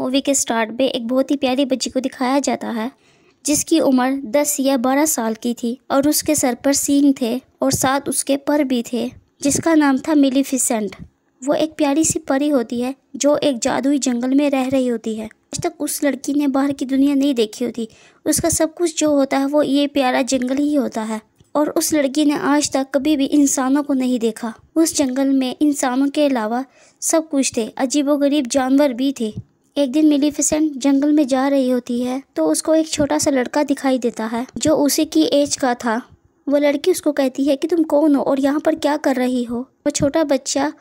movie के start में एक बहुत ही प्यारी बच्ची को दिखाया जाता है जिसकी उम्र 10 या 12 साल की थी और उसके सर पर सींग थे और साथ उसके पर भी थे जिसका नाम था मिलीफिसेंट वो एक प्यारी सी परी होती है जो एक जादुई जंगल में रह रही होती है आज तक उस लड़की ने बाहर की दुनिया नहीं देखी होती उसका सब कुछ जो होता है वो ये प्यारा जंगल ही होता है और उस लड़की ने आज तक कभी भी इंसानों को नहीं देखा उस जंगल में इंसानों के अलावा सब कुछ थे अजीबोगरीब जानवर भी थे एक दिन मिलीफिसेंट जंगल में जा रही होती है तो उसको एक छोटा सा लड़का दिखाई देता है जो उसी की एज का था वो लड़की उसको कहती है कि तुम कौन हो और यहाँ पर क्या कर रही हो वो छोटा बच्चा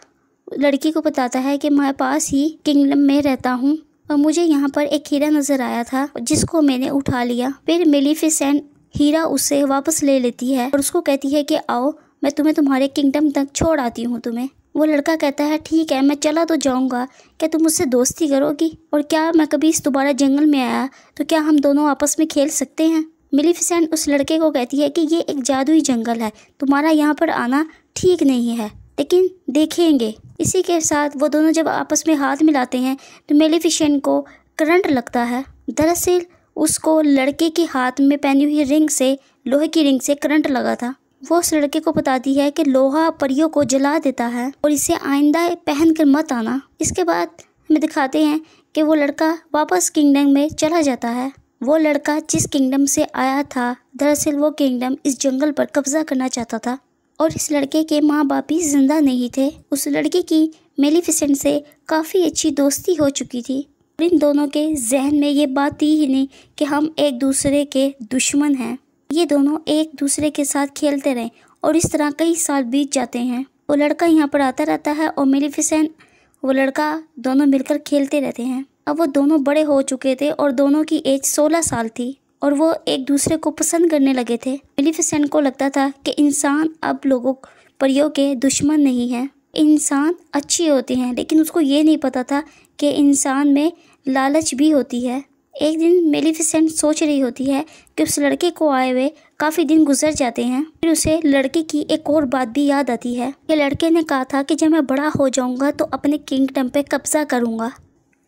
लड़की को बताता है कि मैं पास ही किंगडम में रहता हूँ और मुझे यहाँ पर एक हीरा नज़र आया था जिसको मैंने उठा लिया फिर मिलीफिसेंट हीरा उसे वापस ले लेती है और उसको कहती है कि आओ मैं तुम्हें तुम्हारे किंगडम तक छोड़ आती हूँ तुम्हें वो लड़का कहता है ठीक है मैं चला तो जाऊँगा क्या तुम मुझसे दोस्ती करोगी और क्या मैं कभी इस दोबारा जंगल में आया तो क्या हम दोनों आपस में खेल सकते हैं मिलीफिसेंट उस लड़के को कहती है कि ये एक जादुई जंगल है तुम्हारा यहाँ पर आना ठीक नहीं है लेकिन देखेंगे इसी के साथ वो दोनों जब आपस में हाथ मिलाते हैं तो मेलीफिशेंट को करंट लगता है दरअसल उसको लड़के के हाथ में पहनी हुई रिंग से लोहे की रिंग से करंट लगा था वो उस लड़के को बताती है कि लोहा परियों को जला देता है और इसे आइंदा पहन कर मत आना इसके बाद हमें दिखाते हैं कि वो लड़का वापस किंगडम में चला जाता है वो लड़का जिस किंगडम से आया था दरअसल वो किंगडम इस जंगल पर कब्जा करना चाहता था और इस लड़के के माँ बाप भी जिंदा नहीं थे उस लड़के की मेलीफिसेंट से काफ़ी अच्छी दोस्ती हो चुकी थी इन दोनों के जहन में ये बात थी ही नहीं कि हम एक दूसरे के दुश्मन हैं ये दोनों एक दूसरे के साथ खेलते रहे और इस तरह कई साल बीत जाते हैं वो लड़का यहाँ पर आता रहता है और मेलिफिसेंट वो लड़का दोनों मिलकर खेलते रहते हैं अब वो दोनों बड़े हो चुके थे और दोनों की एज सोलह साल थी और वो एक दूसरे को पसंद करने लगे थे मेलिफिसेंट को लगता था कि इंसान अब लोगों परियों के दुश्मन नहीं है इंसान अच्छी होते हैं लेकिन उसको ये नहीं पता था कि इंसान में लालच भी होती है एक दिन मेलिफिसेंट सोच रही होती है कि उस लड़के को आए हुए काफ़ी दिन गुजर जाते हैं फिर उसे लड़के की एक और बात भी याद आती है कि लड़के ने कहा था कि जब मैं बड़ा हो जाऊंगा तो अपने किंगडम पे कब्ज़ा करूंगा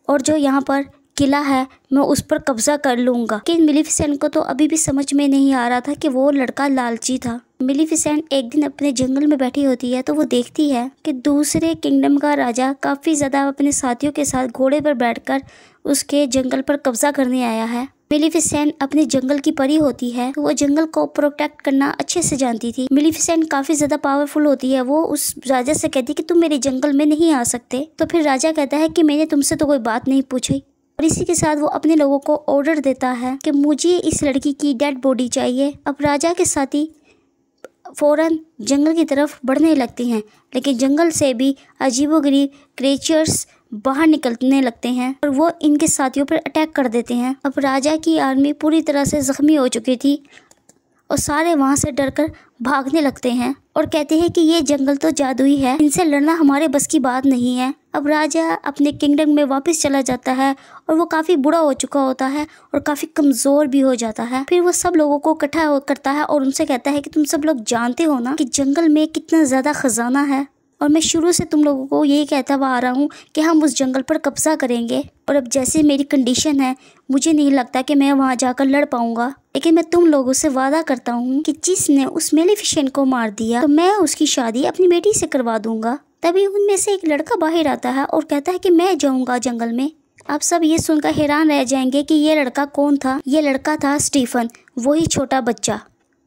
और जो यहाँ पर किला है मैं उस पर कब्ज़ा कर लूँगा लेकिन मिलीफिसेंट को तो अभी भी समझ में नहीं आ रहा था कि वो लड़का लालची था मिलीफिसेंट एक दिन अपने जंगल में बैठी होती है तो वो देखती है कि दूसरे किंगडम का राजा काफ़ी ज़्यादा अपने साथियों के साथ घोड़े पर बैठकर उसके जंगल पर कब्जा करने आया है मिलीफिसेंट अपने जंगल की परी होती है तो वो जंगल को प्रोटेक्ट करना अच्छे से जानती थी मिलीफिसेंट काफी ज्यादा पावरफुल होती है वो उस राजा से कहती कि तुम मेरे जंगल में नहीं आ सकते तो फिर राजा कहता है कि मैंने तुमसे तो कोई बात नहीं पूछी और इसी के साथ वो अपने लोगों को ऑर्डर देता है कि मुझे इस लड़की की डेड बॉडी चाहिए अब राजा के साथी फ़ौरन जंगल की तरफ बढ़ने लगती हैं लेकिन जंगल से भी अजीबोगरीब क्रेचर्स बाहर निकलने लगते हैं और वो इनके साथियों पर अटैक कर देते हैं अब राजा की आर्मी पूरी तरह से ज़ख्मी हो चुकी थी और सारे वहाँ से डर कर भागने लगते हैं और कहते हैं कि ये जंगल तो जादुई है इनसे लड़ना हमारे बस की बात नहीं है अब राजा अपने किंगडम में वापस चला जाता है और वो काफ़ी बुरा हो चुका होता है और काफ़ी कमज़ोर भी हो जाता है फिर वो सब लोगों को इकट्ठा करता है और उनसे कहता है कि तुम सब लोग जानते हो ना कि जंगल में कितना ज़्यादा ख़जाना है और मैं शुरू से तुम लोगों को यही कहता हुआ आ रहा हूँ कि हम उस जंगल पर कब्ज़ा करेंगे और अब जैसे मेरी कंडीशन है मुझे नहीं लगता कि मैं वहाँ जाकर लड़ पाऊँगा लेकिन मैं तुम लोगों से वादा करता हूँ कि जिसने उस मेलिफिशन को मार दिया तो मैं उसकी शादी अपनी बेटी से करवा दूँगा तभी उनमें से एक लड़का बाहर आता है और कहता है कि मैं जाऊँगा जंगल में आप सब ये सुनकर हैरान रह जाएंगे कि ये लड़का कौन था ये लड़का था स्टीफन वही छोटा बच्चा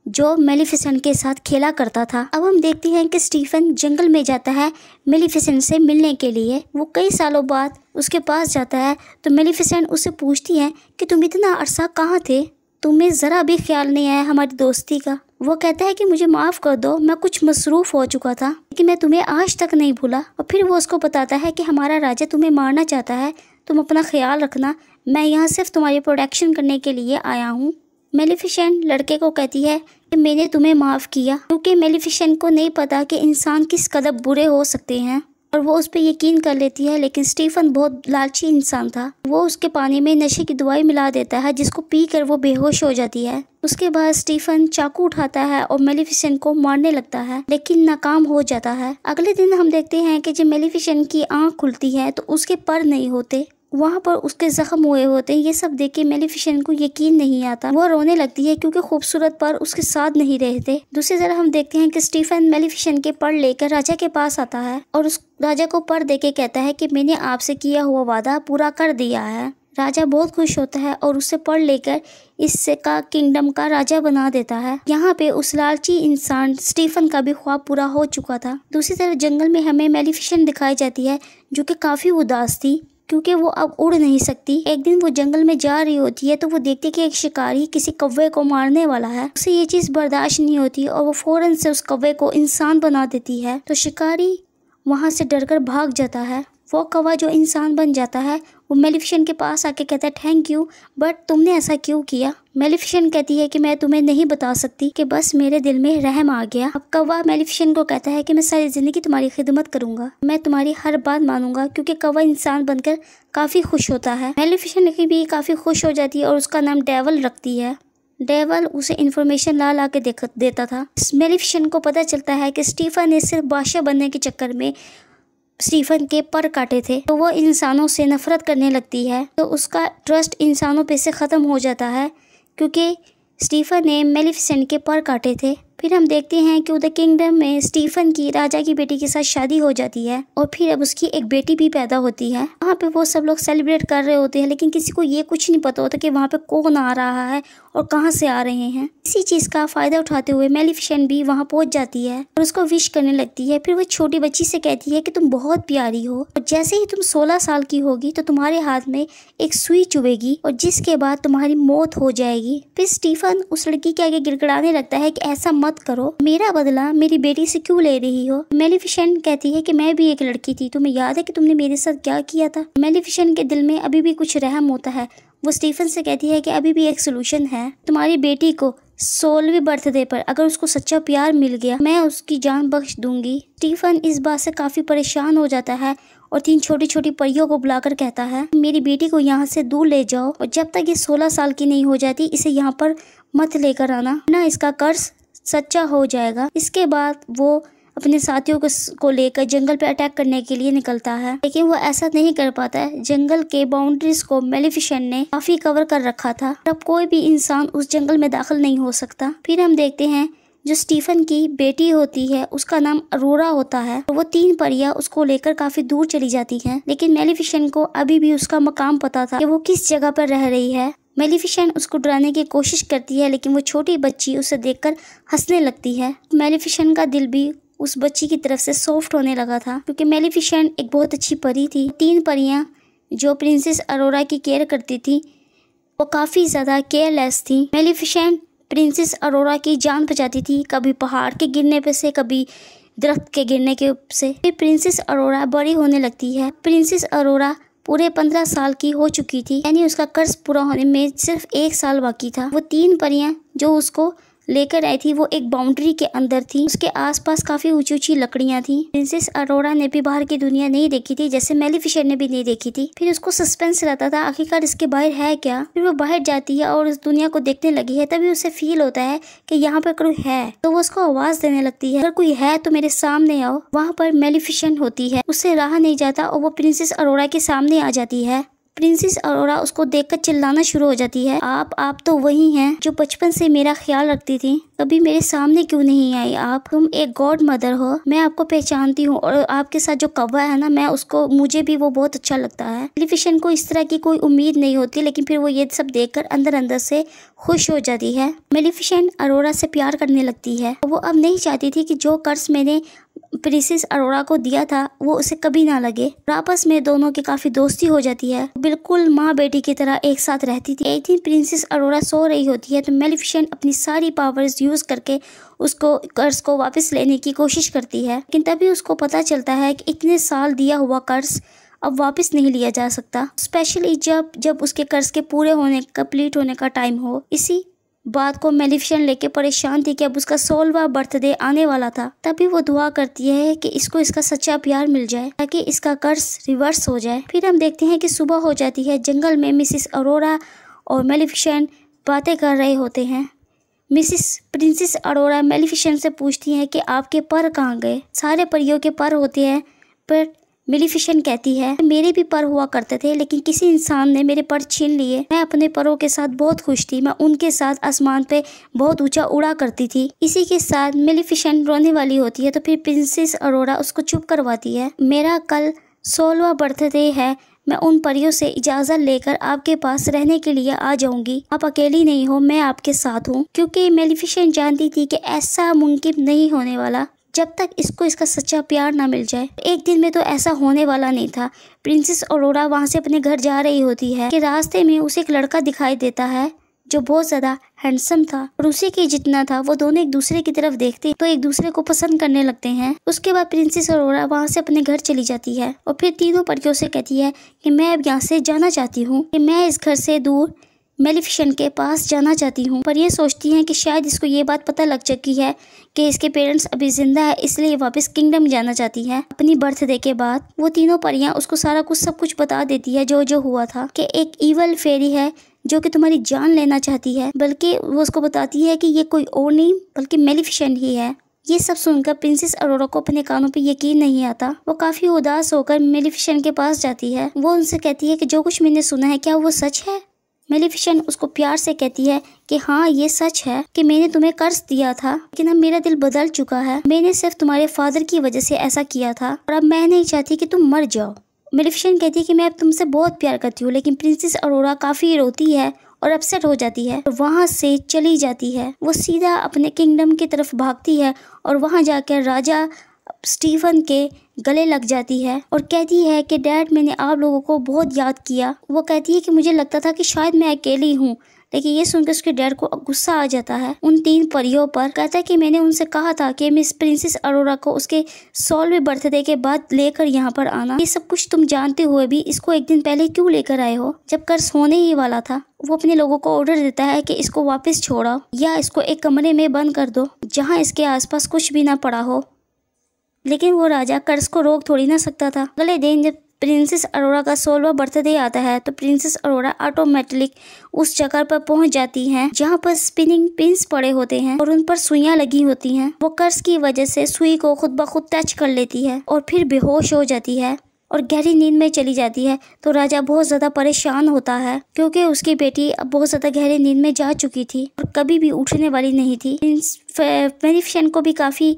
जो मेलिफिसेंट के साथ खेला करता था अब हम देखते हैं कि स्टीफन जंगल में जाता है मेलिफिसेंट से मिलने के लिए वो कई सालों बाद उसके पास जाता है तो मेलिफिसेंट उसे पूछती है कि तुम इतना अरसा कहाँ थे तुम्हें ज़रा भी ख्याल नहीं आया हमारी दोस्ती का वो कहता है कि मुझे माफ़ कर दो मैं कुछ मसरूफ़ हो चुका था लेकिन मैं तुम्हें आज तक नहीं भूला और फिर वो उसको बताता है कि हमारा राजा तुम्हें मारना चाहता है तुम अपना ख्याल रखना मैं यहाँ सिर्फ तुम्हारी प्रोटेक्शन करने के लिए आया हूँ मेलिफिशेंट लड़के को कहती है कि मैंने तुम्हें माफ़ किया क्योंकि मेलिफिशेंट को नहीं पता कि इंसान किस कदर बुरे हो सकते हैं और वो उस पर यकीन कर लेती है लेकिन स्टीफन बहुत लालची इंसान था वो उसके पानी में नशे की दवाई मिला देता है जिसको पी कर वो बेहोश हो जाती है उसके बाद स्टीफन चाकू उठाता है और मेलिफिसेंट को मारने लगता है लेकिन नाकाम हो जाता है अगले दिन हम देखते हैं कि जब मेलिफिसेंट की आंख खुलती है तो उसके पर नहीं होते वहाँ पर उसके ज़ख्म हुए होते हैं ये सब देख के मेलीफिशन को यकीन नहीं आता वो रोने लगती है क्योंकि खूबसूरत पर उसके साथ नहीं रहते दूसरी तरह हम देखते हैं कि स्टीफन मेलीफिशन के पर लेकर राजा के पास आता है और उस राजा को पर दे के कहता है कि मैंने आपसे किया हुआ वादा पूरा कर दिया है राजा बहुत खुश होता है और उसे पढ़ लेकर इससे का किंगडम का राजा बना देता है यहाँ पे उस लालची इंसान स्टीफन का भी ख्वाब पूरा हो चुका था दूसरी तरफ जंगल में हमें मेलिफिशेंट दिखाई जाती है जो कि काफ़ी उदास थी क्योंकि वो अब उड़ नहीं सकती एक दिन वो जंगल में जा रही होती है तो वो देखती है कि एक शिकारी किसी कौवे को मारने वाला है उसे ये चीज़ बर्दाश्त नहीं होती और वो फ़ौरन से उस कौवे को इंसान बना देती है तो शिकारी वहाँ से डरकर भाग जाता है वो कवा जो इंसान बन जाता है वो मेलिफिशन के पास आके कहता है थैंक यू बट तुमने ऐसा क्यों किया मेलिफिशन कहती है कि मैं तुम्हें नहीं बता सकती कि बस मेरे दिल में रहम आ गया अब कौवा मेलिफिशन को कहता है कि मैं सारी ज़िंदगी तुम्हारी खिदमत करूंगा मैं तुम्हारी हर बात मानूंगा क्योंकि कौवा इंसान बनकर काफ़ी खुश होता है मेलिफिशन की भी काफ़ी खुश हो जाती है और उसका नाम डेवल रखती है डेवल उसे इन्फॉर्मेशन ला ला के देख देता था मेलिफिशन को पता चलता है कि स्टीफन ने सिर्फ बादशाह बनने के चक्कर में स्टीफन के पर काटे थे तो वो इंसानों से नफरत करने लगती है तो उसका ट्रस्ट इंसानों पे से ख़त्म हो जाता है क्योंकि स्टीफन ने मेलिफिसेंट के पर काटे थे फिर हम देखते हैं कि उधर किंगडम में स्टीफन की राजा की बेटी के साथ शादी हो जाती है और फिर अब उसकी एक बेटी भी पैदा होती है वहाँ पे वो सब लोग सेलिब्रेट कर रहे होते हैं लेकिन किसी को ये कुछ नहीं पता होता कि वहाँ पे कौन आ रहा है और कहाँ से आ रहे हैं इसी चीज़ का फ़ायदा उठाते हुए मेलिफिशन भी वहाँ पहुँच जाती है और उसको विश करने लगती है फिर वो छोटी बच्ची से कहती है कि तुम बहुत प्यारी हो और जैसे ही तुम सोलह साल की होगी तो तुम्हारे हाथ में एक सुई चुभेगी और जिसके बाद तुम्हारी मौत हो जाएगी फिर स्टीफन उस लड़की के आगे गिड़गड़ाने लगता है की ऐसा मत मत करो मेरा बदला मेरी बेटी से क्यों ले रही हो मेलिफिशन कहती है कि मैं भी एक लड़की थी तुम्हें याद है कि तुमने मेरे साथ क्या किया था मेलिफिशन के दिल में अभी भी कुछ रहम होता है वो स्टीफन से कहती है कि अभी भी एक सोल्यूशन है तुम्हारी बेटी को सोलहवीं बर्थडे पर अगर उसको सच्चा प्यार मिल गया मैं उसकी जान बख्श दूंगी स्टीफन इस बात से काफ़ी परेशान हो जाता है और तीन छोटी छोटी परियों को बुलाकर कहता है मेरी बेटी को यहाँ से दूर ले जाओ और जब तक ये सोलह साल की नहीं हो जाती इसे यहाँ पर मत लेकर आना ना इसका कर्ज सच्चा हो जाएगा इसके बाद वो अपने साथियों को, को लेकर जंगल पर अटैक करने के लिए निकलता है लेकिन वो ऐसा नहीं कर पाता है जंगल के बाउंड्रीज को मेलिफिशन ने काफी कवर कर रखा था अब कोई भी इंसान उस जंगल में दाखिल नहीं हो सकता फिर हम देखते हैं जो स्टीफन की बेटी होती है उसका नाम अरोरा होता है तो वो तीन परिया उसको लेकर काफी दूर चली जाती हैं लेकिन मेलिफिशन को अभी भी उसका मकाम पता था कि वो किस जगह पर रह रही है मेलिफिशेंट उसको डराने की कोशिश करती है लेकिन वो छोटी बच्ची उसे देखकर हंसने लगती है मेलिफिशेंट का दिल भी उस बच्ची की तरफ से सॉफ्ट होने लगा था क्योंकि मेलिफिशेंट एक बहुत अच्छी परी थी तीन परियाँ जो प्रिंसेस अरोरा की केयर करती थी वो काफ़ी ज़्यादा केयरलेस थी मेलिफिशेंट प्रिंसेस अरोरा की जान बचाती थी कभी पहाड़ के गिरने पर से कभी दरख्त के गिरने के से फिर प्रिंसेस अरोरा बड़ी होने लगती है प्रिंसेस अरोरा पूरे पंद्रह साल की हो चुकी थी यानी उसका कर्ज पूरा होने में सिर्फ एक साल बाकी था वो तीन परियां जो उसको लेकर आई थी वो एक बाउंड्री के अंदर थी उसके आसपास काफ़ी ऊंची ऊंची लकड़ियाँ थी प्रिंसेस अरोड़ा ने भी बाहर की दुनिया नहीं देखी थी जैसे मेलीफिशर ने भी नहीं देखी थी फिर उसको सस्पेंस रहता था आखिरकार इसके बाहर है क्या फिर वो बाहर जाती है और उस दुनिया को देखने लगी है तभी उसे फील होता है की यहाँ पर कोई है तो वो उसको आवाज देने लगती है अगर कोई है तो मेरे सामने आओ वहाँ पर मेलीफिशन होती है उससे रहा नहीं जाता और वो प्रिंसेस अरोड़ा के सामने आ जाती है प्रिंसेस अरोरा उसको देखकर चिल्लाना शुरू हो जाती है आप आप तो वही हैं जो बचपन से मेरा ख्याल रखती थी कभी मेरे सामने क्यों नहीं आई आप तुम एक गॉड मदर हो मैं आपको पहचानती हूँ और आपके साथ जो कवा है ना मैं उसको मुझे भी वो बहुत अच्छा लगता है लिफिशन को इस तरह की कोई उम्मीद नहीं होती लेकिन फिर वो ये सब देख अंदर अंदर से खुश हो जाती है मेलिफिशेंट अरोरा से प्यार करने लगती है वो अब नहीं चाहती थी कि जो कर्ज मैंने प्रिंसेस अरोड़ा को दिया था वो उसे कभी ना लगे आपस में दोनों की काफी दोस्ती हो जाती है बिल्कुल माँ बेटी की तरह एक साथ रहती थी एक दिन प्रिंसेस अरोड़ा सो रही होती है तो मेलिफिशेंट अपनी सारी पावर्स यूज करके उसको कर्ज को वापस लेने की कोशिश करती है लेकिन तभी उसको पता चलता है कि इतने साल दिया हुआ कर्ज अब वापस नहीं लिया जा सकता स्पेशली जब जब उसके कर्ज के पूरे होने कंप्लीट होने का टाइम हो इसी बात को मेलिफिशन लेके परेशान थी कि अब उसका सोलवा बर्थडे आने वाला था तभी वो दुआ करती है कि इसको इसका सच्चा प्यार मिल जाए ताकि इसका कर्ज रिवर्स हो जाए फिर हम देखते हैं कि सुबह हो जाती है जंगल में मिसिस अरोरा और मेलिफिशन बातें कर रहे होते हैं मिसिस प्रिंसेस अरोरा मेलिफिशन से पूछती हैं कि आपके पर कहाँ गए सारे परियों के पर होते हैं पर मिलीफिशन कहती है मेरे भी पर हुआ करते थे लेकिन किसी इंसान ने मेरे पर छीन लिए मैं अपने परों के साथ बहुत खुश थी मैं उनके साथ आसमान पे बहुत ऊंचा उड़ा करती थी इसी के साथ मिलीफिशन रोने वाली होती है तो फिर प्रिंसेस अरोरा उसको चुप करवाती है मेरा कल सोलवा बर्थडे है मैं उन परियों से इजाज़त लेकर आपके पास रहने के लिए आ जाऊंगी आप अकेली नहीं हो मैं आपके साथ हूँ क्योंकि मेलिफिशेंट जानती थी कि ऐसा मुमकिन नहीं होने वाला जब तक इसको इसका सच्चा प्यार ना मिल जाए एक दिन में तो ऐसा होने वाला नहीं था प्रिंसेस अरोड़ा वहाँ से अपने घर जा रही होती है कि रास्ते में उसे एक लड़का दिखाई देता है जो बहुत ज़्यादा हैंडसम था और उसी के जितना था वो दोनों एक दूसरे की तरफ देखते तो एक दूसरे को पसंद करने लगते हैं उसके बाद प्रिंसेस अरोड़ा वहाँ से अपने घर चली जाती है और फिर तीनों पड़कियों से कहती है कि मैं अब यहाँ से जाना चाहती हूँ कि मैं इस घर से दूर मेलिफिशन के पास जाना चाहती हूँ पर यह सोचती हैं कि शायद इसको ये बात पता लग चुकी है कि इसके पेरेंट्स अभी जिंदा है इसलिए वापस किंगडम जाना चाहती है अपनी बर्थडे के बाद वो तीनों परियां उसको सारा कुछ सब कुछ बता देती है जो जो हुआ था कि एक ईवल फेरी है जो कि तुम्हारी जान लेना चाहती है बल्कि वो उसको बताती है कि ये कोई और नहीं बल्कि मेलिफिशन ही है ये सब सुनकर प्रिंसेस अरोरा को अपने कानों पर यकीन नहीं आता वो काफ़ी उदास होकर मेलिफिशन के पास जाती है वो उनसे कहती है कि जो कुछ मैंने सुना है क्या वो सच है मेलिफिशन उसको प्यार से कहती है कि हाँ ये सच है कि मैंने तुम्हें कर्ज दिया था लेकिन अब मेरा दिल बदल चुका है मैंने सिर्फ तुम्हारे फादर की वजह से ऐसा किया था और अब मैं नहीं चाहती कि तुम मर जाओ मेलिफिशन कहती है कि मैं अब तुमसे बहुत प्यार करती हूँ लेकिन प्रिंसेस अरोरा काफ़ी रोती है और अपसेट हो जाती है और वहाँ से चली जाती है वो सीधा अपने किंगडम की तरफ भागती है और वहाँ जाकर राजा स्टीफन के गले लग जाती है और कहती है कि डैड मैंने आप लोगों को बहुत याद किया वो कहती है कि मुझे लगता था कि शायद मैं अकेली हूँ लेकिन ये सुनकर उसके डैड को गुस्सा आ जाता है उन तीन परियों पर कहता है कि मैंने उनसे कहा था कि मिस प्रिंसेस अरोरा को उसके सोलवे बर्थडे के बाद लेकर यहाँ पर आना ये सब कुछ तुम जानते हुए भी इसको एक दिन पहले क्यों लेकर आए हो जब कर होने ही वाला था वो अपने लोगों को ऑर्डर देता है कि इसको वापस छोड़ाओ या इसको एक कमरे में बंद कर दो जहाँ इसके आसपास कुछ भी ना पड़ा हो लेकिन वो राजा कर्ज को रोक थोड़ी ना सकता था अगले दिन जब प्रिंसेस अरोड़ा का सोलवा बर्थडे आता है तो प्रिंसेस अरोड़ा ऑटोमेटिक उस जगह पर पहुंच जाती हैं जहां पर स्पिनिंग पिंस पड़े होते हैं और उन पर सुइयां लगी होती हैं वो कर्ज की वजह से सुई को खुद ब खुद टच कर लेती है और फिर बेहोश हो जाती है और गहरी नींद में चली जाती है तो राजा बहुत ज़्यादा परेशान होता है क्योंकि उसकी बेटी अब बहुत ज़्यादा गहरी नींद में जा चुकी थी और कभी भी उठने वाली नहीं थी फैन को भी काफ़ी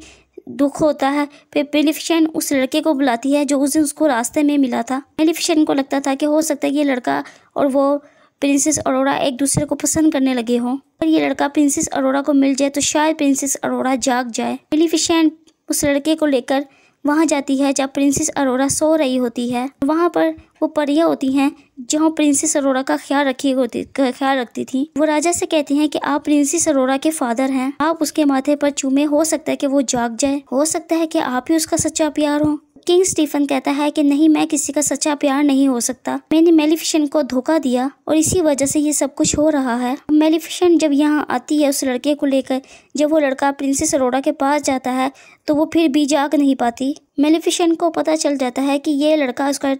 दुख होता है फिर मेलिफिशेंट उस लड़के को बुलाती है जो उस दिन उसको रास्ते में मिला था मेलिफिशेंट को लगता था कि हो सकता है ये लड़का और वो प्रिंसेस अरोड़ा एक दूसरे को पसंद करने लगे हों अगर ये लड़का प्रिंसेस अरोड़ा को मिल जाए तो शायद प्रिंसेस अरोड़ा जाग जाए मेलिफिशेंट उस लड़के को लेकर वहाँ जाती है जब प्रिंसेस अरोरा सो रही होती है वहाँ पर वो परियाँ होती हैं जहाँ प्रिंसेस अरोरा का ख्याल रखी होती ख्याल रखती थी वो राजा से कहती हैं कि आप प्रिंसेस अरोरा के फादर हैं आप उसके माथे पर चूमे हो सकता है कि वो जाग जाए हो सकता है कि आप ही उसका सच्चा प्यार हो किंग स्टीफन कहता है कि नहीं मैं किसी का सच्चा प्यार नहीं हो सकता मैंने मेलिफिशन को धोखा दिया और इसी वजह से ये सब कुछ हो रहा है मेलिफिशन जब यहाँ आती है उस लड़के को लेकर जब वो लड़का प्रिंसेस अरोड़ा के पास जाता है तो वो फिर भी जाग नहीं पाती मेलिफिशन को पता चल जाता है कि ये लड़का उसका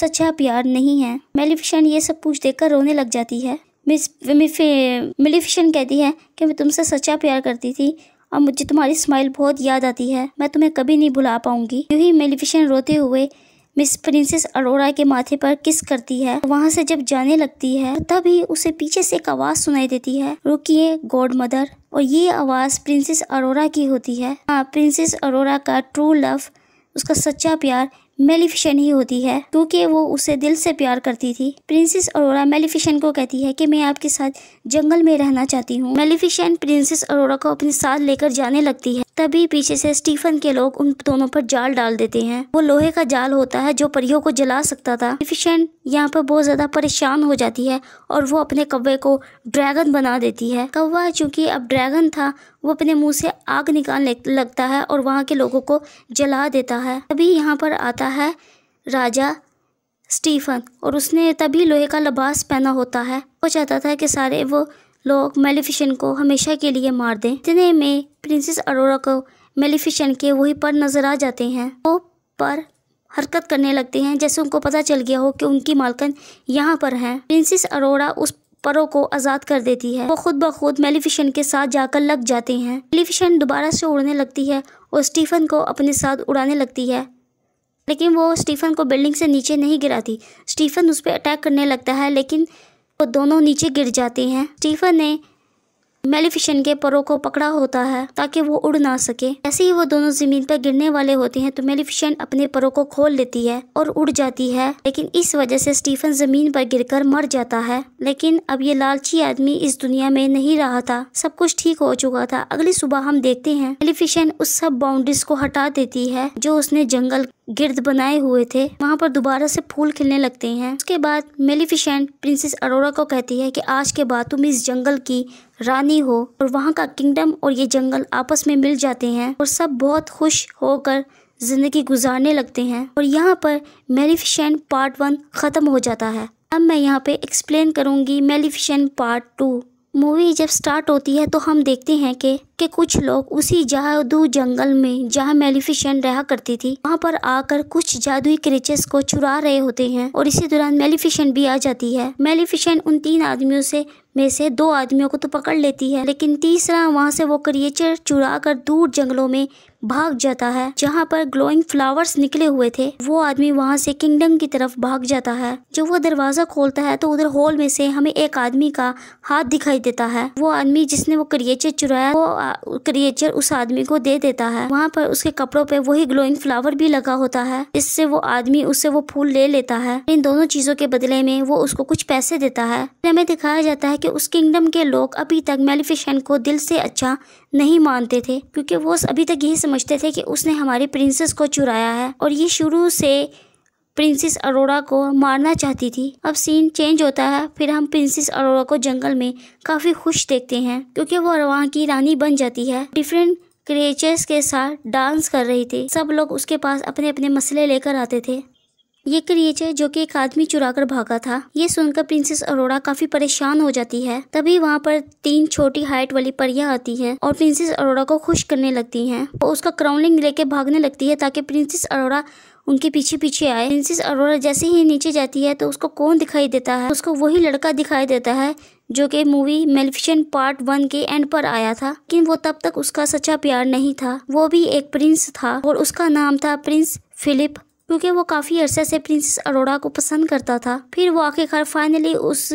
सच्चा प्यार नहीं है मेलिफिशन ये सब पूछ देख कर रोने लग जाती है मिस मिलिफिशन कहती है कि मैं तुमसे सच्चा प्यार करती थी और मुझे तुम्हारी स्माइल बहुत याद आती है मैं तुम्हें कभी नहीं भुला पाऊंगी यूं ही मेलिफिशन रोते हुए मिस प्रिंसेस अरोड़ा के माथे पर किस करती है वहाँ से जब जाने लगती है तो तभी उसे पीछे से एक आवाज़ सुनाई देती है रुकिए गॉड मदर और ये आवाज़ प्रिंसेस अरोड़ा की होती है हाँ प्रिंसेस अरोड़ा का ट्रू लव उसका सच्चा प्यार मेलिफिशन ही होती है क्योंकि वो उसे दिल से प्यार करती थी प्रिंसेस अरोरा मेलिफिशन को कहती है कि मैं आपके साथ जंगल में रहना चाहती हूँ मेलिफिशन प्रिंसेस अरोरा को अपने साथ लेकर जाने लगती है तभी पीछे से स्टीफन के लोग उन दोनों पर जाल डाल देते हैं वो लोहे का जाल होता है जो परियों को जला सकता था मेलिफिशन यहाँ पर बहुत ज़्यादा परेशान हो जाती है और वो अपने कौवे को ड्रैगन बना देती है कौवा चूँकि अब ड्रैगन था वो अपने मुँह से आग निकालने लगता है और वहाँ के लोगों को जला देता है तभी यहाँ पर आता होता है राजा स्टीफन और उसने तभी लोहे का लबास पहना होता है वो चाहता था कि सारे वो लोग मेलिफिशन को हमेशा के लिए मार दें इतने में प्रिंसेस अरोरा को मेलिफिशन के वहीं पर नज़र आ जाते हैं वो पर हरकत करने लगते हैं जैसे उनको पता चल गया हो कि उनकी मालकन यहाँ पर हैं प्रिंसेस अरोरा उस परों को आज़ाद कर देती है वो खुद ब खुद मेलिफिशन के साथ जाकर लग जाते हैं मेलिफिशन दोबारा से उड़ने लगती है और स्टीफन को अपने साथ उड़ाने लगती है लेकिन वो स्टीफन को बिल्डिंग से नीचे नहीं गिराती स्टीफन उस पर अटैक करने लगता है लेकिन वो दोनों नीचे गिर जाते हैं स्टीफन ने मेलिफिशन के परों को पकड़ा होता है ताकि वो उड़ ना सके ऐसे ही वो दोनों जमीन पर गिरने वाले होते हैं तो मेलिफिशन अपने परों को खोल लेती है और उड़ जाती है लेकिन इस वजह से स्टीफन जमीन पर गिरकर मर जाता है लेकिन अब ये लालची आदमी इस दुनिया में नहीं रहा था सब कुछ ठीक हो चुका था अगली सुबह हम देखते हैं मेलिफिशन उस सब बाउंड्रीज को हटा देती है जो उसने जंगल गिर्द बनाए हुए थे वहाँ पर दोबारा से फूल खिलने लगते हैं उसके बाद मेलिफिशेंट प्रिंसेस अरोरा को कहती है कि आज के बाद तुम इस जंगल की रानी हो और वहाँ का किंगडम और ये जंगल आपस में मिल जाते हैं और सब बहुत खुश होकर ज़िंदगी गुजारने लगते हैं और यहाँ पर मेलिफिशेंट पार्ट वन ख़त्म हो जाता है अब मैं यहाँ पे एक्सप्लेन करूँगी मेलिफिशेंट पार्ट टू मूवी जब स्टार्ट होती है तो हम देखते हैं कि के कुछ लोग उसी जादू जंगल में जहाँ मेलिफिशेंट रहा करती थी वहाँ पर आकर कुछ जादुई क्रेचर्स को चुरा रहे होते हैं और इसी दौरान मेलिफिशेंट भी आ जाती है मेलिफिशेंट उन तीन आदमियों से में से दो आदमियों को तो पकड़ लेती है लेकिन तीसरा वहाँ से वो क्रिएचर चुरा कर दूर जंगलों में भाग जाता है जहाँ पर ग्लोइंग फ्लावर्स निकले हुए थे वो आदमी वहाँ से किंगडम की तरफ भाग जाता है जब वो दरवाज़ा खोलता है तो उधर हॉल में से हमें एक आदमी का हाथ दिखाई देता है वो आदमी जिसने वो क्रिएचर चुराया वो क्रिएचर उस आदमी को दे देता है वहाँ पर उसके कपड़ों पे वही ग्लोइंग फ्लावर भी लगा होता है इससे वो आदमी उससे वो फूल ले लेता है इन दोनों चीजों के बदले में वो उसको कुछ पैसे देता है हमें दिखाया जाता है कि उस किंगडम के लोग अभी तक मेलिफिशन को दिल से अच्छा नहीं मानते थे क्योंकि वो अभी तक यही समझते थे कि उसने हमारी प्रिंसेस को चुराया है और ये शुरू से प्रिंसेस अरोड़ा को मारना चाहती थी अब सीन चेंज होता है फिर हम प्रिंसेस अरोड़ा को जंगल में काफ़ी खुश देखते हैं क्योंकि वो वहाँ की रानी बन जाती है डिफरेंट क्रिएचर्स के साथ डांस कर रही थी सब लोग उसके पास अपने अपने मसले लेकर आते थे ये क्रिएचर जो कि एक आदमी चुरा कर भागा था ये सुनकर प्रिंसेस अरोड़ा काफी परेशान हो जाती है तभी वहाँ पर तीन छोटी हाइट वाली परियां आती हैं और प्रिंसेस अरोड़ा को खुश करने लगती हैं और उसका क्राउनिंग लेके भागने लगती है ताकि प्रिंसेस अरोड़ा उनके पीछे पीछे आए प्रिंसेस अरोड़ा जैसे ही नीचे जाती है तो उसको कौन दिखाई देता है उसको वही लड़का दिखाई देता है जो कि मूवी मेलिफिशन पार्ट वन के एंड पर आया था लेकिन वो तब तक उसका सच्चा प्यार नहीं था वो भी एक प्रिंस था और उसका नाम था प्रिंस फिलिप क्योंकि वो काफ़ी अरसे से प्रिंसेस अरोड़ा को पसंद करता था फिर वो आखिरकार फाइनली उस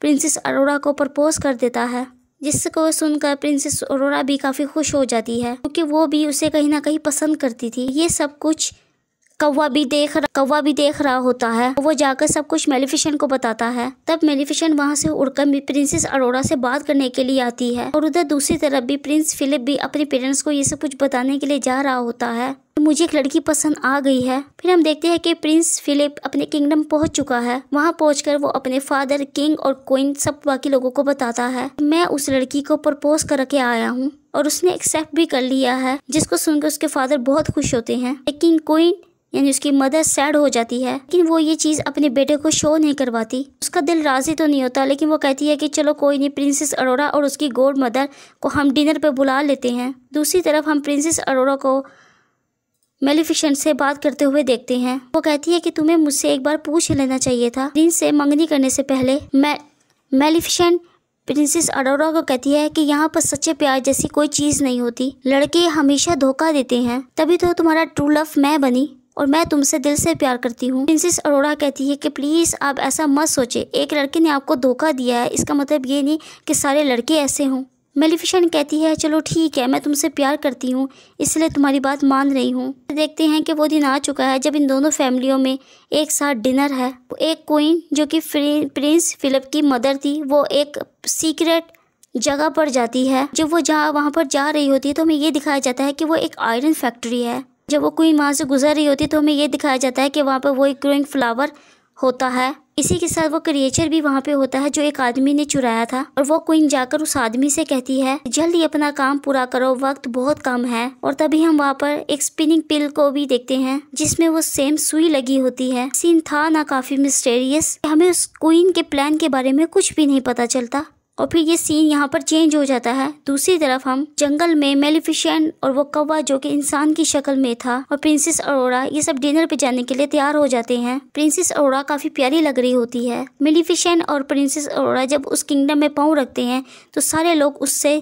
प्रिंसेस अरोड़ा को प्रपोज कर देता है जिसको सुनकर प्रिंसेस अरोड़ा भी काफ़ी खुश हो जाती है क्योंकि वो भी उसे कहीं ना कहीं पसंद करती थी ये सब कुछ कौवा भी देख रहा कौवा भी देख रहा होता है वो जाकर सब कुछ मेलिफिशन को बताता है तब मेलिफिशन वहाँ से उड़कर भी प्रिंसेस अरोड़ा से बात करने के लिए आती है और उधर दूसरी तरफ भी प्रिंस फिलिप भी अपने पेरेंट्स को ये सब कुछ बताने के लिए जा रहा होता है मुझे एक लड़की पसंद आ गई है फिर हम देखते हैं कि प्रिंस फिलिप अपने किंगडम पहुंच चुका है वहां पहुंचकर वो अपने फादर किंग और क्वीन सब बाकी लोगों को बताता है मैं उस लड़की को प्रपोज करके आया हूँ और उसने एक्सेप्ट भी कर लिया है जिसको सुनकर उसके फादर बहुत खुश होते हैं लेकिन क्वीन यानी उसकी मदर सैड हो जाती है लेकिन वो ये चीज़ अपने बेटे को शो नहीं करवाती उसका दिल राज़ी तो नहीं होता लेकिन वो कहती है कि चलो कोई नहीं प्रिंसेस अरोरा और उसकी गोड मदर को हम डिनर पर बुला लेते हैं दूसरी तरफ हम प्रिंसेस अरोरा को मेलिफिशेंट से बात करते हुए देखते हैं वो कहती है कि तुम्हें मुझसे एक बार पूछ लेना चाहिए था प्रिंस से मंगनी करने से पहले मै मेलिफिशेंट प्रिंसेस अडोरा को कहती है कि यहाँ पर सच्चे प्यार जैसी कोई चीज़ नहीं होती लड़के हमेशा धोखा देते हैं तभी तो तुम्हारा ट्रू लव मैं बनी और मैं तुमसे दिल से प्यार करती हूँ प्रिंसेस अरोड़ा कहती है कि प्लीज़ आप ऐसा मत सोचे एक लड़के ने आपको धोखा दिया है इसका मतलब ये नहीं कि सारे लड़के ऐसे हों मेलिफिशन कहती है चलो ठीक है मैं तुमसे प्यार करती हूँ इसलिए तुम्हारी बात मान रही हूँ देखते हैं कि वो दिन आ चुका है जब इन दोनों फैमिलियों में एक साथ डिनर है एक क्वीन जो कि प्रिंस फिलिप की मदर थी वो एक सीक्रेट जगह पर जाती है जब वो जहाँ वहाँ पर जा रही होती है तो हमें ये दिखाया जाता है कि वो एक आयरन फैक्ट्री है जब वो क्वीन वहाँ से गुजर रही होती है तो हमें ये दिखाया जाता है कि वहाँ पर वो एक ग्रोइंग फ्लावर होता है इसी के साथ वो क्रिएचर भी वहाँ पे होता है जो एक आदमी ने चुराया था और वो क्वीन जाकर उस आदमी से कहती है जल्दी अपना काम पूरा करो वक्त बहुत कम है और तभी हम वहाँ पर एक स्पिनिंग पिल को भी देखते हैं जिसमें वो सेम सुई लगी होती है सीन था ना काफी मिस्टेरियस हमें उस क्वीन के प्लान के बारे में कुछ भी नहीं पता चलता और फिर ये सीन यहाँ पर चेंज हो जाता है दूसरी तरफ हम जंगल में मेलिफिशेंट और वो कौवा जो कि इंसान की शक्ल में था और प्रिंसेस अरोड़ा ये सब डिनर पे जाने के लिए तैयार हो जाते हैं प्रिंसेस अरोड़ा काफी प्यारी लग रही होती है मेलिफिशेंट और प्रिंसेस अरोड़ा जब उस किंगडम में पाँव रखते हैं तो सारे लोग उससे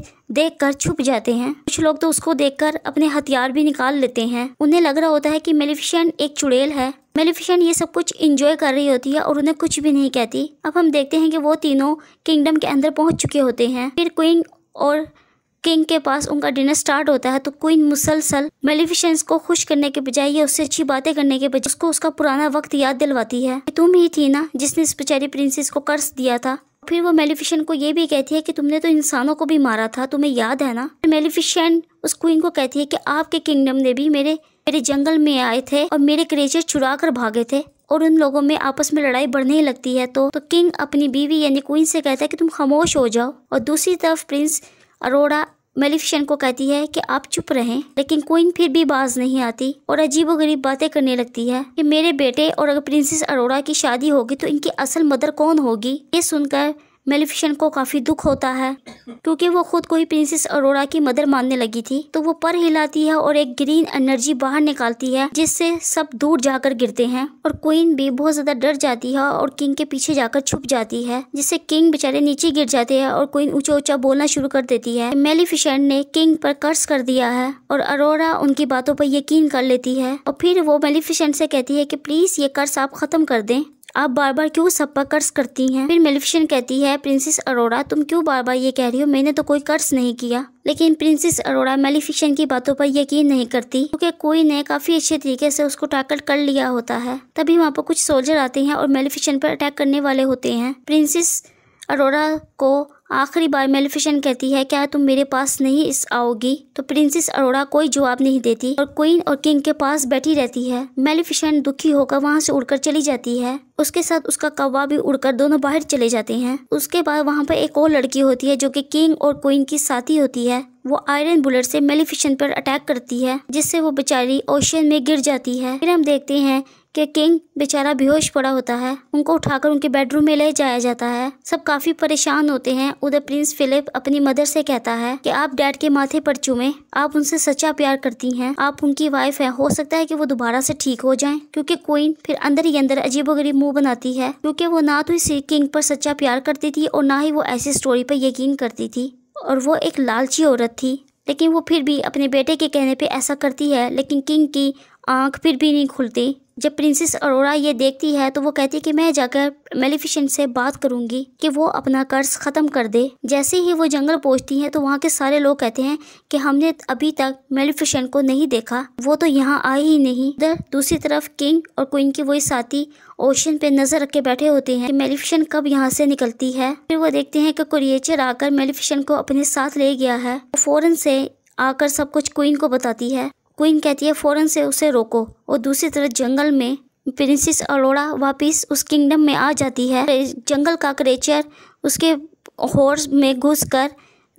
कर छुप जाते हैं कुछ लोग तो उसको कर अपने हथियार भी निकाल लेते हैं उन्हें लग रहा होता है कि मेलिफिशेंट एक चुड़ैल है मेलिफिशन ये सब कुछ इंजॉय कर रही होती है और उन्हें कुछ भी नहीं कहती अब हम देखते हैं कि वो तीनों किंगडम के अंदर पहुंच चुके होते हैं फिर क्वीन और किंग के पास उनका डिनर स्टार्ट होता है तो क्वीन मुसलसल मेलिफिशेंस को खुश करने के बजाय या उससे अच्छी बातें करने के बजाय उसको उसका पुराना वक्त याद दिलवाती है तुम ही थी ना जिसने इस बेचारी प्रिंसेस को कर्ज दिया था फिर वो मेलिफिशन को ये भी कहती है कि तुमने तो इंसानों को भी मारा था तुम्हें याद है ना मेलिफिशन उस क्वीन को कहती है कि आपके किंगडम ने भी मेरे मेरे जंगल में आए थे और मेरे क्रेचर चुरा कर भागे थे और उन लोगों में आपस में लड़ाई बढ़ने लगती है तो तो किंग अपनी बीवी यानी क्वीन से कहता है कि तुम खामोश हो जाओ और दूसरी तरफ प्रिंस अरोड़ा मेलिफिशन को कहती है कि आप चुप रहें लेकिन क्वीन फिर भी बाज नहीं आती और अजीब गरीब बातें करने लगती है कि मेरे बेटे और अगर प्रिंसेस अरोड़ा की शादी होगी तो इनकी असल मदर कौन होगी ये सुनकर मेलिफिशन को काफ़ी दुख होता है क्योंकि वो खुद को ही प्रिंसेस अरोड़ा की मदर मानने लगी थी तो वो पर हिलाती है और एक ग्रीन एनर्जी बाहर निकालती है जिससे सब दूर जाकर गिरते हैं और क्वीन भी बहुत ज़्यादा डर जाती है और किंग के पीछे जाकर छुप जाती है जिससे किंग बेचारे नीचे गिर जाते हैं और क्वीन ऊंचा ऊंचा बोलना शुरू कर देती है मेलिफिशन ने किंग पर कर्ज कर दिया है और अरोरा उनकी बातों पर यकीन कर लेती है और फिर वो मेलिफिशन से कहती है कि प्लीज ये कर्ज आप खत्म कर दें आप बार बार क्यों सब पर कर्ज करती हैं फिर मेलिफिशन कहती है प्रिंसेस अरोड़ा तुम क्यों बार बार ये कह रही हो मैंने तो कोई कर्ज नहीं किया लेकिन प्रिंसेस अरोड़ा मेलिफिशन की बातों पर यकीन नहीं करती क्योंकि कोई ने काफी अच्छे तरीके से उसको टैकल कर लिया होता है तभी वहाँ पर कुछ सोल्जर आते हैं और मेलिफिशन पर अटैक करने वाले होते हैं प्रिंसेस अरोड़ा को आखिरी बार मेलिफिशन कहती है क्या तुम मेरे पास नहीं इस आओगी तो प्रिंसेस अरोड़ा कोई जवाब नहीं देती और क्वीन और किंग के पास बैठी रहती है मेलिफिशन दुखी होकर वहाँ से उड़कर चली जाती है उसके साथ उसका कौवा भी उड़कर दोनों बाहर चले जाते हैं उसके बाद वहाँ पर एक और लड़की होती है जो कि किंग और क्वीन की साथी होती है वो आयरन बुलेट से मेलिफिशन पर अटैक करती है जिससे वो बेचारी ओशियन में गिर जाती है फिर हम देखते हैं कि किंग बेचारा बेहोश पड़ा होता है उनको उठाकर उनके बेडरूम में ले जाया जाता है सब काफी परेशान होते हैं उधर प्रिंस फिलिप अपनी मदर से कहता है कि आप डैड के माथे पर चूमे आप उनसे सच्चा प्यार करती हैं आप उनकी वाइफ है हो सकता है कि वो दोबारा से ठीक हो जाएं क्योंकि क्वीन फिर अंदर ही अंदर गरीब मुंह बनाती है क्योंकि वो ना तो इस किंग पर सच्चा प्यार करती थी और ना ही वो ऐसी स्टोरी पर यकीन करती थी और वो एक लालची औरत थी लेकिन वो फिर भी अपने बेटे के कहने पे ऐसा करती है लेकिन किंग की आंख फिर भी नहीं खुलती जब प्रिंसेस अरोरा ये देखती है तो वो कहती है कि मैं जाकर मेलिफिशेंट से बात करूंगी कि वो अपना कर्ज ख़त्म कर दे जैसे ही वो जंगल पहुंचती है तो वहाँ के सारे लोग कहते हैं कि हमने अभी तक मेलिफिशेंट को नहीं देखा वो तो यहाँ आए ही नहीं उधर दूसरी तरफ किंग और क्वीन के वही साथी ओशन पे नजर रख के बैठे होते हैं कि कब यहाँ से निकलती है फिर वो देखते हैं कि कुरियचर आकर मेलिफिशन को अपने साथ ले गया है तो फौरन से आकर सब कुछ क्वीन को बताती है क्वीन कहती है फ़ौरन से उसे रोको और दूसरी तरफ जंगल में प्रिंसेस अलोड़ा वापस उस किंगडम में आ जाती है जंगल का क्रेचर उसके हॉर्स में घुस कर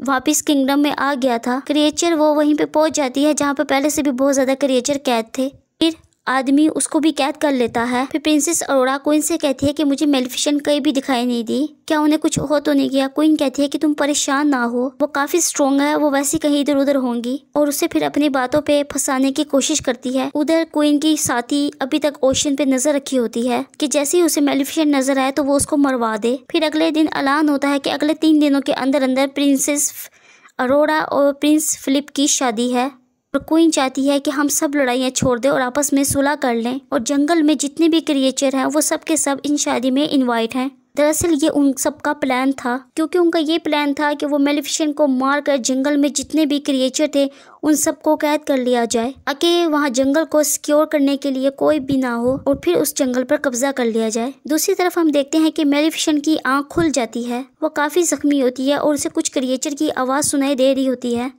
वापस किंगडम में आ गया था क्रिएचर वो वहीं पे पहुंच जाती है जहाँ पे पहले से भी बहुत ज़्यादा क्रिएचर कैद थे फिर आदमी उसको भी कैद कर लेता है फिर प्रिंसेस अरोड़ा क्वीन से कहती है कि मुझे मेलिफिशन कहीं भी दिखाई नहीं दी क्या उन्हें कुछ हो तो नहीं गया क्वीन कहती है कि तुम परेशान ना हो वो काफी स्ट्रोंग है वो वैसे कहीं इधर उधर होंगी और उसे फिर अपनी बातों पे फंसाने की कोशिश करती है उधर क्वीन की साथी अभी तक ओशन पे नजर रखी होती है कि जैसे ही उसे मेलिफिशन नजर आए तो वो उसको मरवा दे फिर अगले दिन ऐलान होता है कि अगले तीन दिनों के अंदर अंदर प्रिंसेस अरोड़ा और प्रिंस फिलिप की शादी है और क्वीन चाहती है कि हम सब लड़ाइयाँ छोड़ दें और आपस में सुलह कर लें और जंगल में जितने भी क्रिएचर हैं वो सब के सब इन शादी में इन्वाइट हैं दरअसल ये उन सब का प्लान था क्योंकि उनका ये प्लान था कि वो मेलिफिशन को मार कर जंगल में जितने भी क्रिएचर थे उन सबको कैद कर लिया जाए ताकि वहाँ जंगल को सिक्योर करने के लिए कोई भी ना हो और फिर उस जंगल पर कब्जा कर लिया जाए दूसरी तरफ हम देखते हैं कि मेलिफिशन की आंख खुल जाती है वो काफ़ी जख्मी होती है और उसे कुछ क्रिएचर की आवाज़ सुनाई दे रही होती है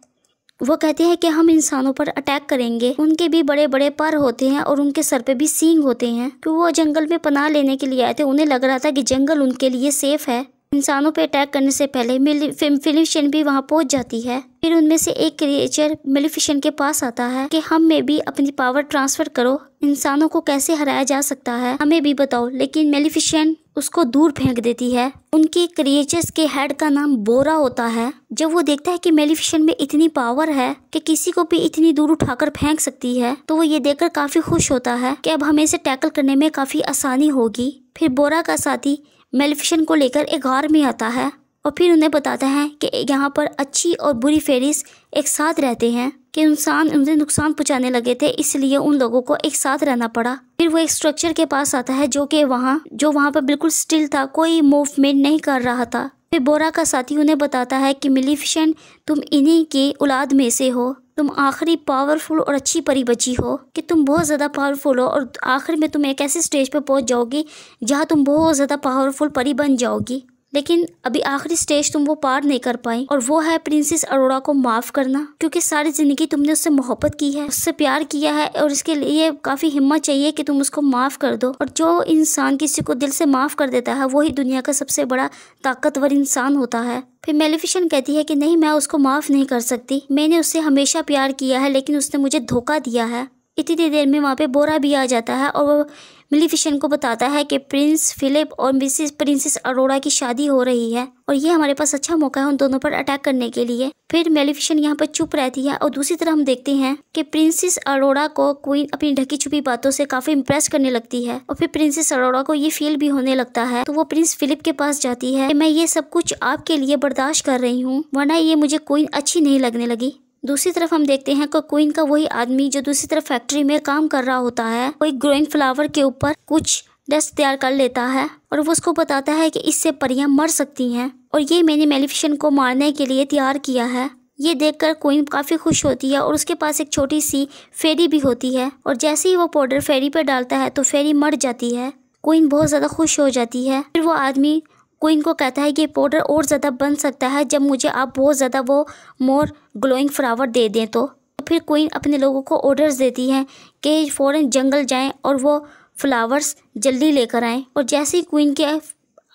वो कहते हैं कि हम इंसानों पर अटैक करेंगे उनके भी बड़े बड़े पर होते हैं और उनके सर पे भी सींग होते हैं तो वो जंगल में पनाह लेने के लिए आए थे उन्हें लग रहा था कि जंगल उनके लिए सेफ है इंसानों पे अटैक करने से पहले फिलिफिशन भी वहाँ पहुँच जाती है फिर उनमें से एक क्रिएचर मिलिफिशन के पास आता है कि हम में भी अपनी पावर ट्रांसफर करो इंसानों को कैसे हराया जा सकता है हमें भी बताओ लेकिन मेलिफिशन उसको दूर फेंक देती है उनके क्रिएचर्स के हेड का नाम बोरा होता है जब वो देखता है कि मेलिफिशन में इतनी पावर है कि किसी को भी इतनी दूर उठाकर फेंक सकती है तो वो ये देखकर काफी खुश होता है कि अब हमें इसे टैकल करने में काफी आसानी होगी फिर बोरा का साथी मेलिफिशन को लेकर एक घर में आता है और फिर उन्हें बताता है कि यहाँ पर अच्छी और बुरी फेरिस एक साथ रहते हैं कि इंसान उन्हें नुकसान पहुंचाने लगे थे इसलिए उन लोगों को एक साथ रहना पड़ा फिर वो एक स्ट्रक्चर के पास आता है जो कि वहाँ जो वहाँ पर बिल्कुल स्टिल था कोई मूवमेंट नहीं कर रहा था फिर बोरा का साथी उन्हें बताता है कि मिलीफिशन तुम इन्हीं की औलाद में से हो तुम आखिरी पावरफुल और अच्छी परी बची हो कि तुम बहुत ज़्यादा पावरफुल हो और आखिर में तुम एक ऐसे स्टेज पर पहुंच जाओगी जहां तुम बहुत ज़्यादा पावरफुल परी बन जाओगी लेकिन अभी आखिरी स्टेज तुम वो पार नहीं कर पाई और वो है प्रिंसेस अरोड़ा को माफ करना क्योंकि सारी जिंदगी तुमने उससे मोहब्बत की है उससे प्यार किया है और इसके लिए काफी हिम्मत चाहिए कि तुम उसको माफ कर दो और जो इंसान किसी को दिल से माफ कर देता है वही दुनिया का सबसे बड़ा ताकतवर इंसान होता है फिर मेलिफिशन कहती है कि नहीं मैं उसको माफ नहीं कर सकती मैंने उससे हमेशा प्यार किया है लेकिन उसने मुझे धोखा दिया है इतनी देर में वहाँ पे बोरा भी आ जाता है और वो मिलीफिशन को बताता है कि प्रिंस फिलिप और मिसिस प्रिंसेस अरोड़ा की शादी हो रही है और ये हमारे पास अच्छा मौका है उन दोनों पर अटैक करने के लिए फिर मेलिफिशन यहाँ पर चुप रहती है और दूसरी तरफ हम देखते हैं कि प्रिंसेस अरोड़ा को क्वीन अपनी ढकी छुपी बातों से काफी इम्प्रेस करने लगती है और फिर प्रिंसेस अरोड़ा को ये फील भी होने लगता है तो वो प्रिंस फिलिप के पास जाती है मैं ये सब कुछ आपके लिए बर्दाश्त कर रही हूँ वरना ये मुझे क्वीन अच्छी नहीं लगने लगी दूसरी तरफ हम देखते हैं क्वीन का वही आदमी जो दूसरी तरफ फैक्ट्री में काम कर रहा होता है कोई ग्रोइंग फ्लावर के ऊपर कुछ डस्ट तैयार कर लेता है और वो उसको बताता है कि इससे परियां मर सकती हैं और ये मैंने मेलिफिशन को मारने के लिए तैयार किया है ये देखकर क्वीन काफ़ी खुश होती है और उसके पास एक छोटी सी फेरी भी होती है और जैसे ही वो पाउडर फेरी पर डालता है तो फेरी मर जाती है क्वीन बहुत ज़्यादा खुश हो जाती है फिर वो आदमी क्वीन को कहता है कि पाउडर और ज़्यादा बन सकता है जब मुझे आप बहुत ज़्यादा वो मोर ग्लोइंग फ्लावर दे दें तो फिर क्वीन अपने लोगों को ऑर्डर्स देती हैं कि फ़ौर जंगल जाएं और वो फ्लावर्स जल्दी लेकर आएं और जैसे ही क्वीन के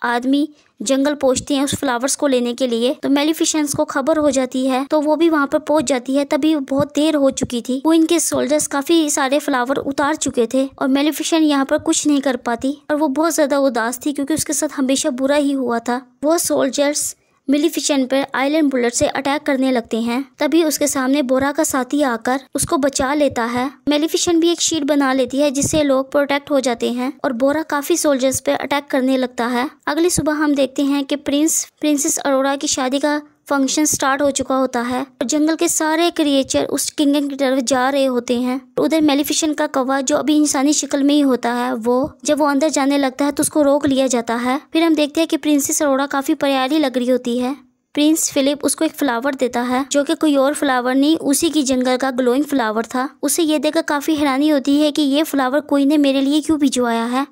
आदमी जंगल पहुंचती हैं उस फ्लावर्स को लेने के लिए तो मेलिफिशेंस को खबर हो जाती है तो वो भी वहाँ पर पहुंच जाती है तभी बहुत देर हो चुकी थी क्वीन के सोल्जर्स काफी सारे फ्लावर उतार चुके थे और मेलिफिशेंट यहाँ पर कुछ नहीं कर पाती और वो बहुत ज्यादा उदास थी क्योंकि उसके साथ हमेशा बुरा ही हुआ था वो सोल्जर्स मिलीफिशन पर आइलैंड बुलेट से अटैक करने लगते हैं तभी उसके सामने बोरा का साथी आकर उसको बचा लेता है मिलीफिशन भी एक शीट बना लेती है जिससे लोग प्रोटेक्ट हो जाते हैं और बोरा काफी सोल्जर्स पे अटैक करने लगता है अगली सुबह हम देखते हैं कि प्रिंस प्रिंसेस अरोड़ा की शादी का फंक्शन स्टार्ट हो चुका होता है और जंगल के सारे क्रिएचर उस किंगडम की तरफ जा रहे होते हैं उधर मेलिफिशन का कवा जो अभी इंसानी शक्ल में ही होता है वो जब वो अंदर जाने लगता है तो उसको रोक लिया जाता है फिर हम देखते हैं कि प्रिंसेस अरोड़ा काफी प्यारी लग रही होती है प्रिंस फिलिप उसको एक फ्लावर देता है जो कि कोई और फ्लावर नहीं उसी की जंगल का ग्लोइंग फ्लावर था उसे ये देखकर काफी हैरानी होती है कि ये फ्लावर कोई ने मेरे लिए क्यों भिजवाया है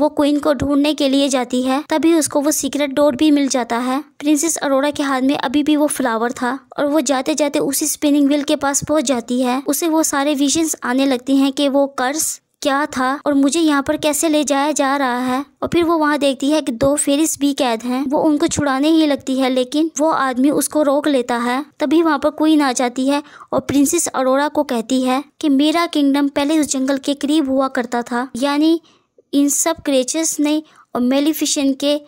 वो क्वीन को ढूंढने के लिए जाती है तभी उसको वो सीक्रेट डोर भी मिल जाता है प्रिंसेस अरोड़ा के हाथ में अभी भी वो फ्लावर था और वो जाते जाते उसी स्पिनिंग व्हील के पास पहुंच जाती है उसे वो सारे विजन आने लगती हैं कि वो कर्स क्या था और मुझे यहाँ पर कैसे ले जाया जा रहा है और फिर वो वहाँ देखती है कि दो फेरिस भी कैद हैं वो उनको छुड़ाने ही लगती है लेकिन वो आदमी उसको रोक लेता है तभी वहाँ पर क्वीन आ जाती है और प्रिंसेस अरोड़ा को कहती है कि मेरा किंगडम पहले उस जंगल के करीब हुआ करता था यानी इन सब क्रेचर्स ने और मेलिफिशन के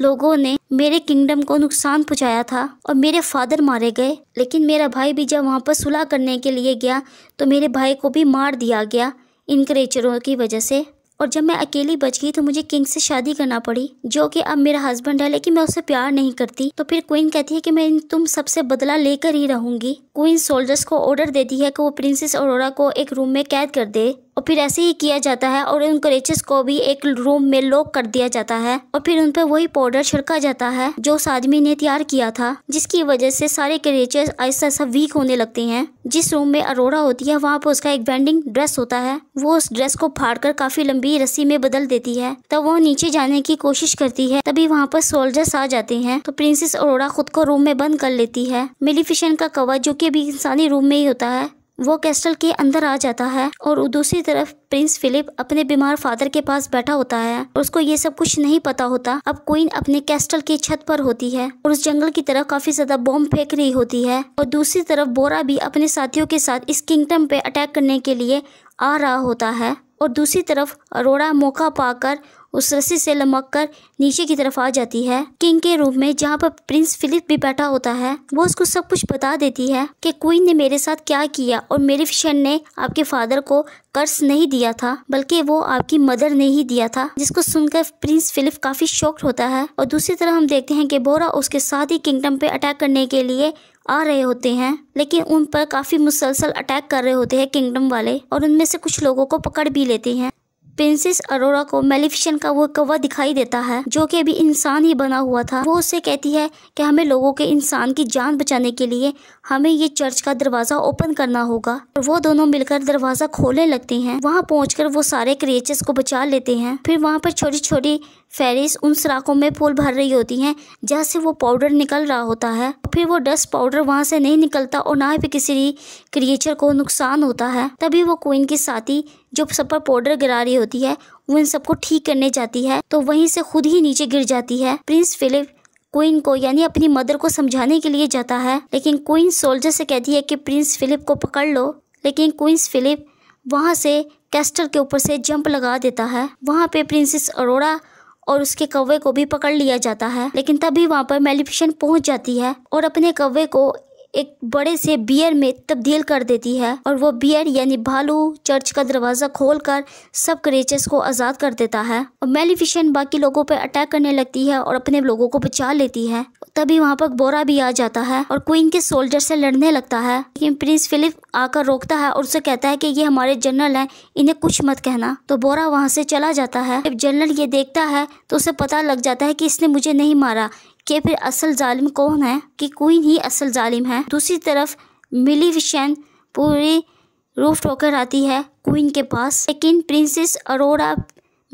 लोगों ने मेरे किंगडम को नुकसान पहुंचाया था और मेरे फादर मारे गए लेकिन मेरा भाई भी जब वहाँ पर सुलह करने के लिए गया तो मेरे भाई को भी मार दिया गया इन क्रेचरों की वजह से और जब मैं अकेली बच गई तो मुझे किंग से शादी करना पड़ी जो कि अब मेरा हस्बैंड है लेकिन मैं उससे प्यार नहीं करती तो फिर क्वीन कहती है कि मैं तुम सबसे बदला लेकर ही रहूंगी क्वीन सोल्जर्स को ऑर्डर देती है कि वो प्रिंसेस औरोरा को एक रूम में कैद कर दे और फिर ऐसे ही किया जाता है और उन क्रेचेस को भी एक रूम में लॉक कर दिया जाता है और फिर उन पर वही पाउडर छिड़का जाता है जो उस आदमी ने तैयार किया था जिसकी वजह से सारे करेचेस ऐसा ऐसा वीक होने लगते हैं जिस रूम में अरोड़ा होती है वहाँ पर उसका एक बैंडिंग ड्रेस होता है वो उस ड्रेस को कर काफी लंबी रस्सी में बदल देती है तब वो नीचे जाने की कोशिश करती है तभी वहाँ पर सोल्जर्स आ जाते हैं तो प्रिंसेस अरोड़ा खुद को रूम में बंद कर लेती है मिलीफिशन का कवर जो की ये भी इंसानी रूम में ही होता है वो कैस्टल के अंदर आ जाता है और दूसरी तरफ प्रिंस फिलिप अपने बीमार फादर के पास बैठा होता है और उसको ये सब कुछ नहीं पता होता अब क्वीन अपने कैस्टल की छत पर होती है और उस जंगल की तरफ काफी ज्यादा बॉम्ब फेंक रही होती है और दूसरी तरफ बोरा भी अपने साथियों के साथ इस किंगडम पे अटैक करने के लिए आ रहा होता है और दूसरी तरफ अरोड़ा मौका पाकर उस रस्सी से लमक कर नीचे की तरफ आ जाती है किंग के रूम में जहाँ पर प्रिंस फिलिप भी बैठा होता है वो उसको सब कुछ बता देती है कि क्वीन ने मेरे साथ क्या किया और मेरे फिशन ने आपके फादर को कर्ज नहीं दिया था बल्कि वो आपकी मदर ने ही दिया था जिसको सुनकर प्रिंस फिलिप काफी शॉक्ड होता है और दूसरी तरफ हम देखते हैं कि बोरा उसके साथ ही किंगडम पे अटैक करने के लिए आ रहे होते हैं लेकिन उन पर काफी मुसलसल अटैक कर रहे होते हैं किंगडम वाले और उनमें से कुछ लोगों को पकड़ भी लेते हैं प्रिंसेस अरोरा को मेलिफिशन का वो कवा दिखाई देता है जो कि अभी इंसान ही बना हुआ था वो उससे कहती है कि हमें लोगों के इंसान की जान बचाने के लिए हमें ये चर्च का दरवाज़ा ओपन करना होगा और वो दोनों मिलकर दरवाज़ा खोलने लगते हैं वहाँ पहुँच वो सारे क्रिएचर्स को बचा लेते हैं फिर वहाँ पर छोटी छोटी फेरिस उन सराखों में फूल भर रही होती हैं जहाँ से वो पाउडर निकल रहा होता है फिर वो डस्ट पाउडर वहाँ से नहीं निकलता और ना ही किसी क्रिएचर को नुकसान होता है तभी वो क्वीन के साथी जो सब पर पाउडर गिरा रही होती है उन सबको ठीक करने जाती है तो वहीं से खुद ही नीचे गिर जाती है प्रिंस फिलिप क्वीन को यानी अपनी मदर को समझाने के लिए जाता है लेकिन क्वीन सोल्जर से कहती है कि प्रिंस फिलिप को पकड़ लो लेकिन क्वींस फिलिप वहाँ से कैस्टर के ऊपर से जंप लगा देता है वहाँ पे प्रिंसेस अरोड़ा और उसके कौवे को भी पकड़ लिया जाता है लेकिन तभी वहाँ पर मेलिफिशन पहुँच जाती है और अपने कौवे को एक बड़े से बियर में तब्दील कर देती है और वो बियर यानी भालू चर्च का दरवाजा खोलकर सब क्रेचर्स को आज़ाद कर देता है और मेलिफिशन बाकी लोगों पर अटैक करने लगती है और अपने लोगों को बचा लेती है तभी वहाँ पर बोरा भी आ जाता है और क्वीन के सोल्जर से लड़ने लगता है लेकिन प्रिंस फिलिप आकर रोकता है और उसे कहता है कि ये हमारे जनरल हैं इन्हें कुछ मत कहना तो बोरा वहाँ से चला जाता है जब जनरल ये देखता है तो उसे पता लग जाता है कि इसने मुझे नहीं मारा कि फिर असल जालिम कौन है कि क्वीन ही असल जालिम है दूसरी तरफ मिली विशन पूरी रूफ ठोकर आती है क्वीन के पास लेकिन प्रिंसेस अरोड़ा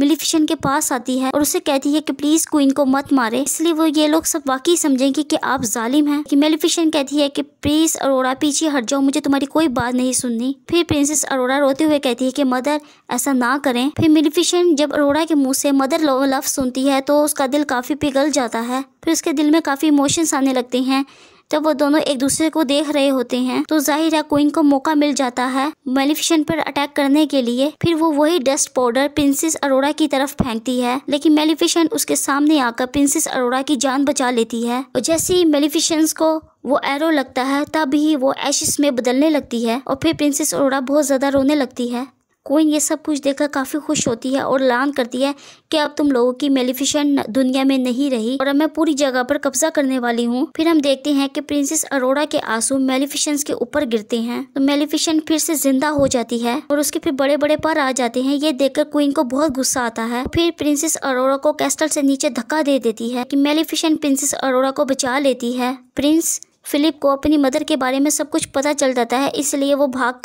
मिलीफिशन के पास आती है और उसे कहती है कि प्लीज क्वीन को मत मारे इसलिए वो ये लोग सब वाकई समझेंगे कि आप जालिम हैं कि मेलिफिशन कहती है कि प्लीज अरोड़ा पीछे हट जाओ मुझे तुम्हारी कोई बात नहीं सुननी फिर प्रिंसेस अरोड़ा रोते हुए कहती है कि मदर ऐसा ना करें फिर मिलीफिशन जब अरोड़ा के मुंह से मदर लव सुनती है तो उसका दिल काफी पिघल जाता है फिर उसके दिल में काफी इमोशंस आने लगते हैं जब वो दोनों एक दूसरे को देख रहे होते हैं तो जाहिर है क्वीन को मौका मिल जाता है मेलिफिशन पर अटैक करने के लिए फिर वो वही डस्ट पाउडर प्रिंसेस अरोड़ा की तरफ फेंकती है लेकिन मेलिफिशन उसके सामने आकर प्रिंसेस अरोड़ा की जान बचा लेती है और जैसे ही मेलिफिशंस को वो एरो लगता है तब ही वो एशिस में बदलने लगती है और फिर प्रिंसेस अरोड़ा बहुत ज्यादा रोने लगती है कोइन ये सब कुछ देखकर काफ़ी खुश होती है और लान करती है कि अब तुम लोगों की मेलिफिशन दुनिया में नहीं रही और अब मैं पूरी जगह पर कब्जा करने वाली हूँ फिर हम देखते हैं कि प्रिंसेस अरोड़ा के आंसू मेलिफिशेंस के ऊपर गिरते हैं तो मेलिफिशन फिर से जिंदा हो जाती है और उसके फिर बड़े बड़े पर आ जाते हैं ये देखकर क्वीन को बहुत गुस्सा आता है फिर प्रिंसेस अरोड़ा को कैस्टल से नीचे धक्का दे देती है कि मेलिफिशन प्रिंसेस अरोड़ा को बचा लेती है प्रिंस फिलिप को अपनी मदर के बारे में सब कुछ पता चल जाता है इसलिए वो भाग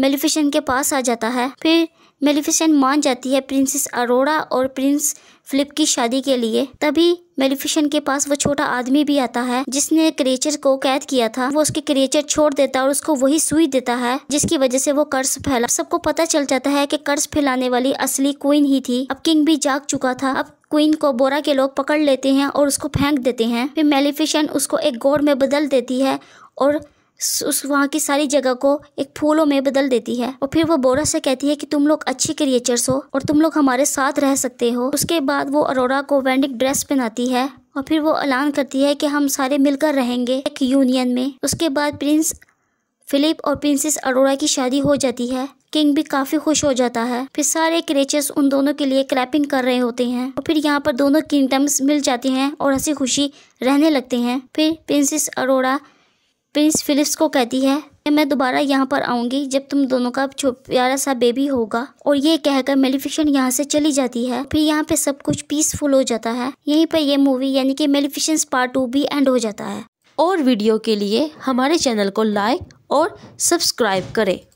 मेलिफिशन के पास आ जाता है फिर मेलिफिशन मान जाती है प्रिंसेस अरोड़ा और प्रिंस फ्लिप की शादी के लिए तभी मेलिफिशन के पास वो छोटा आदमी भी आता है जिसने क्रिएचर को कैद किया था वो उसके क्रिएचर छोड़ देता है और उसको वही सुई देता है जिसकी वजह से वो कर्ज फैला सबको पता चल जाता है कि कर्ज फैलाने वाली असली क्वीन ही थी अब किंग भी जाग चुका था अब क्वीन को बोरा के लोग पकड़ लेते हैं और उसको फेंक देते हैं फिर मेलिफिशन उसको एक गोड़ में बदल देती है और उस वहाँ की सारी जगह को एक फूलों में बदल देती है और फिर वो बोरा से कहती है कि तुम लोग अच्छी क्रिएचर्स हो और तुम लोग हमारे साथ रह सकते हो उसके बाद वो अरोरा को वैंडिक ड्रेस पहनाती है और फिर वो ऐलान करती है कि हम सारे मिलकर रहेंगे एक यूनियन में उसके बाद प्रिंस फिलिप और प्रिंसेस अरोरा की शादी हो जाती है किंग भी काफ़ी खुश हो जाता है फिर सारे क्रेचर्स उन दोनों के लिए क्रैपिंग कर रहे होते हैं और फिर यहाँ पर दोनों किंगडम्स मिल जाते हैं और हंसी खुशी रहने लगते हैं फिर प्रिंसेस अरोड़ा प्रिंस फिलिप्स को कहती है मैं दोबारा यहाँ पर आऊंगी जब तुम दोनों का प्यारा सा बेबी होगा और ये कहकर मेलिफिशन यहाँ से चली जाती है फिर यहाँ पे सब कुछ पीसफुल हो जाता है यहीं पर यह मूवी यानी कि मेलिफिशन पार्ट टू भी एंड हो जाता है और वीडियो के लिए हमारे चैनल को लाइक और सब्सक्राइब करें